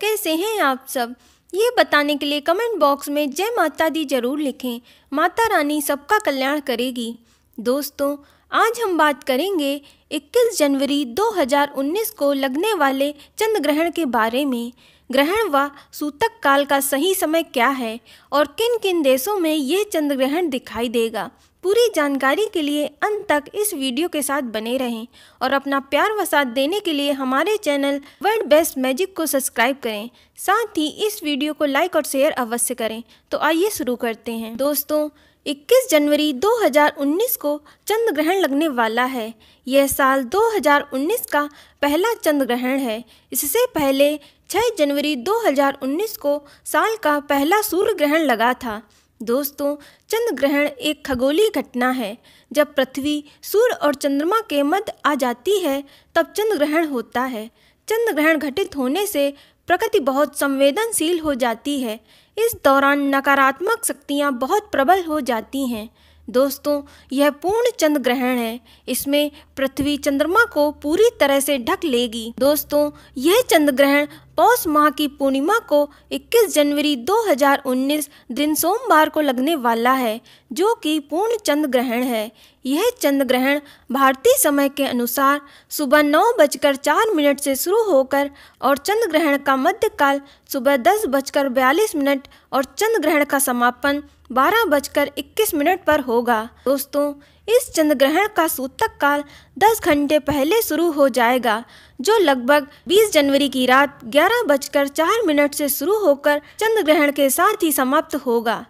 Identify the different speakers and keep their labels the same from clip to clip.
Speaker 1: कैसे हैं आप सब ये बताने के लिए कमेंट बॉक्स में जय माता दी जरूर लिखें माता रानी सबका कल्याण करेगी दोस्तों आज हम बात करेंगे 21 जनवरी 2019 को लगने वाले चंद्र ग्रहण के बारे में ग्रहण व सूतक काल का सही समय क्या है और किन किन देशों में यह चंद्र ग्रहण दिखाई देगा पूरी जानकारी के लिए अंत तक इस वीडियो के साथ बने रहें और अपना प्यार व साथ देने के लिए हमारे चैनल वर्ल्ड बेस्ट मैजिक को सब्सक्राइब करें साथ ही इस वीडियो को लाइक और शेयर अवश्य करें तो आइए शुरू करते हैं दोस्तों 21 जनवरी 2019 को चंद्र ग्रहण लगने वाला है यह साल 2019 का पहला चंद्र ग्रहण है इससे पहले 6 जनवरी 2019 को साल का पहला सूर्य ग्रहण लगा था दोस्तों चंद्र ग्रहण एक खगोलीय घटना है जब पृथ्वी सूर्य और चंद्रमा के मध्य आ जाती है तब चंद्र ग्रहण होता है चंद्र ग्रहण घटित होने से प्रकृति बहुत संवेदनशील हो जाती है इस दौरान नकारात्मक शक्तियाँ बहुत प्रबल हो जाती हैं दोस्तों यह पूर्ण चंद्र ग्रहण है इसमें पृथ्वी चंद्रमा को पूरी तरह से ढक लेगी दोस्तों यह चंद्र ग्रहण पौष माह की पूर्णिमा को 21 जनवरी 2019 दिन सोमवार को लगने वाला है जो कि पूर्ण चंद्र ग्रहण है यह चंद्र ग्रहण भारतीय समय के अनुसार सुबह नौ बजकर चार मिनट से शुरू होकर और चंद्र ग्रहण का मध्यकाल सुबह दस बजकर बयालीस मिनट और चंद्र ग्रहण का समापन बारह बजकर इक्कीस मिनट पर होगा दोस्तों इस चंद्र ग्रहण का सूतक काल 10 घंटे पहले शुरू हो जाएगा जो लगभग 20 जनवरी की रात ग्यारह बजकर चार मिनट से शुरू होकर चंद्र ग्रहण के साथ ही समाप्त होगा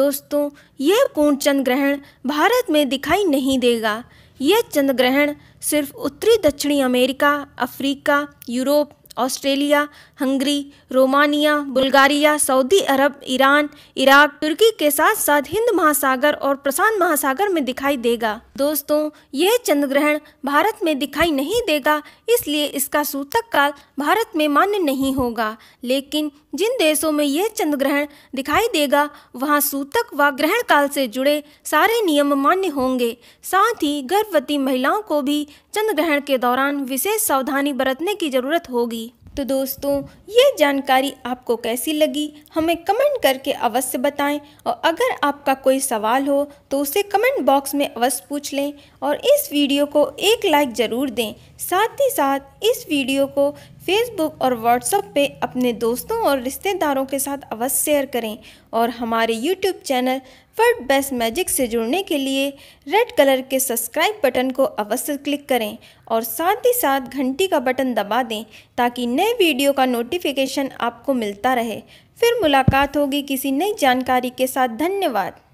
Speaker 1: दोस्तों ये पूर्ण चंद्र ग्रहण भारत में दिखाई नहीं देगा यह चंद्र ग्रहण सिर्फ उत्तरी दक्षिणी America Africa Europe Australia Hungary Romania Bulgaria Saudi Arab Iran Iraq तुर्की के साथ साथ हिंद महासागर और प्रशांत महासागर में दिखाई देगा दोस्तों यह चंद्र ग्रहण भारत में दिखाई नहीं देगा इसलिए इसका सूतक काल भारत में मान्य नहीं होगा लेकिन जिन देशों में यह चंद्र ग्रहण दिखाई देगा वहाँ सूतक व ग्रहण काल से जुड़े सारे नियम मान्य होंगे साथ ही गर्भवती महिलाओं को भी चंद्र ग्रहण के दौरान विशेष सावधानी बरतने की जरूरत होगी तो दोस्तों ये जानकारी आपको कैसी लगी हमें कमेंट करके अवश्य बताएं और अगर आपका कोई सवाल हो तो उसे कमेंट बॉक्स में अवश्य पूछ लें और इस वीडियो को एक लाइक ज़रूर दें साथ ही साथ इस वीडियो को फेसबुक और व्हाट्सअप पे अपने दोस्तों और रिश्तेदारों के साथ अवश्य शेयर करें और हमारे यूट्यूब चैनल फर्ड बेस्ट मैजिक से जुड़ने के लिए रेड कलर के सब्सक्राइब बटन को अवश्य क्लिक करें और साथ ही साथ घंटी का बटन दबा दें ताकि नए वीडियो का नोटिफिकेशन आपको मिलता रहे फिर मुलाकात होगी किसी नई जानकारी के साथ धन्यवाद